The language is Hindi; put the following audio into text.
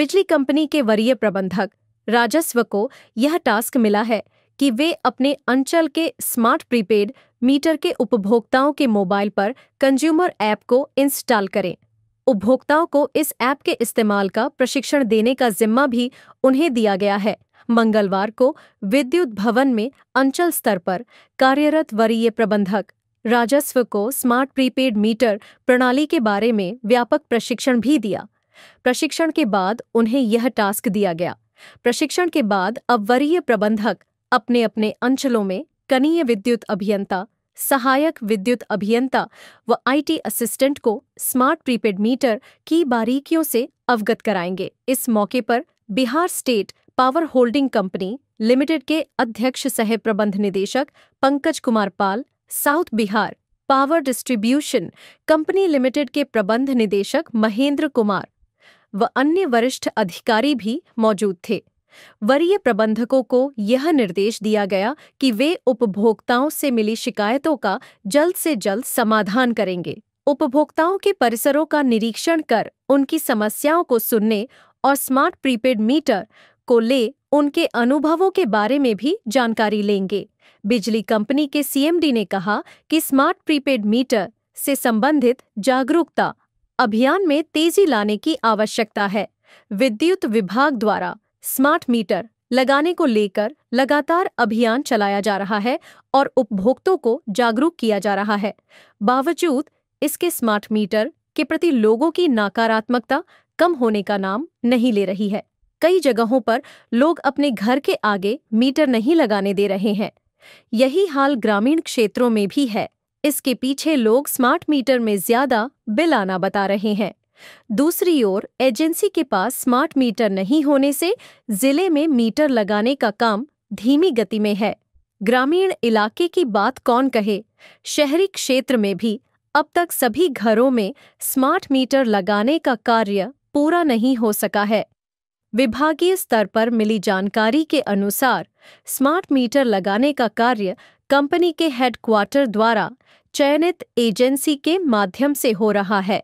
बिजली कंपनी के वरीय प्रबंधक राजस्व को यह टास्क मिला है कि वे अपने अंचल के स्मार्ट प्रीपेड मीटर के उपभोक्ताओं के मोबाइल पर कंज्यूमर ऐप को इंस्टॉल करें उपभोक्ताओं को इस ऐप के इस्तेमाल का प्रशिक्षण देने का जिम्मा भी उन्हें दिया गया है मंगलवार को विद्युत भवन में अंचल स्तर पर कार्यरत वरीय प्रबंधक राजस्व को स्मार्ट प्रीपेड मीटर प्रणाली के बारे में व्यापक प्रशिक्षण भी दिया प्रशिक्षण के बाद उन्हें यह टास्क दिया गया प्रशिक्षण के बाद अब वरीय प्रबंधक अपने अपने अंचलों में कनीय विद्युत अभियंता सहायक विद्युत अभियंता व आईटी असिस्टेंट को स्मार्ट प्रीपेड मीटर की बारीकियों से अवगत कराएंगे इस मौके पर Bihar state power holding company limited के अध्यक्ष सह प्रबंध निदेशक Pankaj Kumar Pal south Bihar power distribution company limited के प्रबंध निदेशक महेंद्र कुमार व अन्य वरिष्ठ अधिकारी भी मौजूद थे वरीय प्रबंधकों को यह निर्देश दिया गया कि वे उपभोक्ताओं से मिली शिकायतों का जल्द से जल्द समाधान करेंगे उपभोक्ताओं के परिसरों का निरीक्षण कर उनकी समस्याओं को सुनने और स्मार्ट प्रीपेड मीटर को ले उनके अनुभवों के बारे में भी जानकारी लेंगे बिजली कंपनी के सीएमडी ने कहा कि स्मार्ट प्रीपेड मीटर से संबंधित जागरूकता अभियान में तेजी लाने की आवश्यकता है विद्युत विभाग द्वारा स्मार्ट मीटर लगाने को लेकर लगातार अभियान चलाया जा रहा है और उपभोक्तों को जागरूक किया जा रहा है बावजूद इसके स्मार्ट मीटर के प्रति लोगों की नकारात्मकता कम होने का नाम नहीं ले रही है कई जगहों पर लोग अपने घर के आगे मीटर नहीं लगाने दे रहे हैं यही हाल ग्रामीण क्षेत्रों में भी है इसके पीछे लोग स्मार्ट मीटर में ज्यादा बिल आना बता रहे हैं दूसरी ओर एजेंसी के पास स्मार्ट मीटर नहीं होने से जिले में मीटर लगाने का काम धीमी गति में है ग्रामीण इलाके की बात कौन कहे शहरी क्षेत्र में भी अब तक सभी घरों में स्मार्ट मीटर लगाने का कार्य पूरा नहीं हो सका है विभागीय स्तर पर मिली जानकारी के अनुसार स्मार्ट मीटर लगाने का कार्य कंपनी के हेडक्वार्टर द्वारा चयनित एजेंसी के माध्यम से हो रहा है